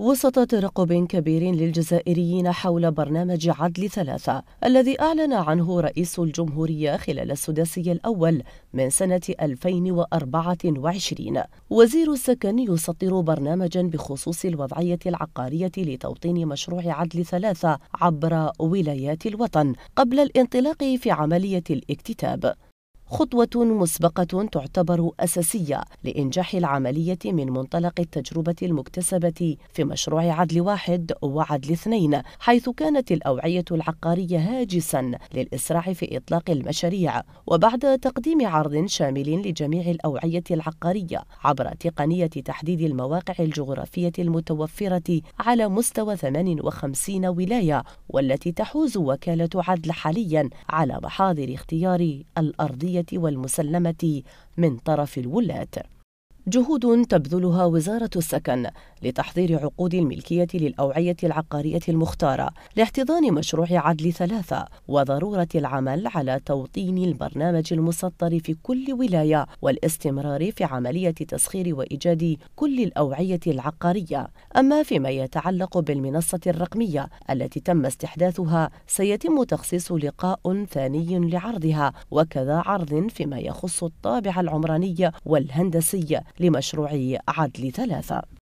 وسط ترقب كبير للجزائريين حول برنامج عدل ثلاثة الذي أعلن عنه رئيس الجمهورية خلال السداسي الأول من سنة 2024 وزير السكن يسطر برنامجا بخصوص الوضعية العقارية لتوطين مشروع عدل ثلاثة عبر ولايات الوطن قبل الانطلاق في عملية الاكتتاب خطوة مسبقة تعتبر أساسية لإنجاح العملية من منطلق التجربة المكتسبة في مشروع عدل واحد وعدل اثنين حيث كانت الأوعية العقارية هاجسا للإسراع في إطلاق المشاريع وبعد تقديم عرض شامل لجميع الأوعية العقارية عبر تقنية تحديد المواقع الجغرافية المتوفرة على مستوى 58 ولاية والتي تحوز وكالة عدل حاليا على محاضر اختيار الأرضية والمسلمة من طرف الولاة جهود تبذلها وزارة السكن لتحضير عقود الملكية للأوعية العقارية المختارة لاحتضان مشروع عدل ثلاثة وضرورة العمل على توطين البرنامج المسطر في كل ولاية والاستمرار في عملية تسخير وإيجاد كل الأوعية العقارية أما فيما يتعلق بالمنصة الرقمية التي تم استحداثها سيتم تخصيص لقاء ثاني لعرضها وكذا عرض فيما يخص الطابع العمراني والهندسي لمشروع عدل ثلاثة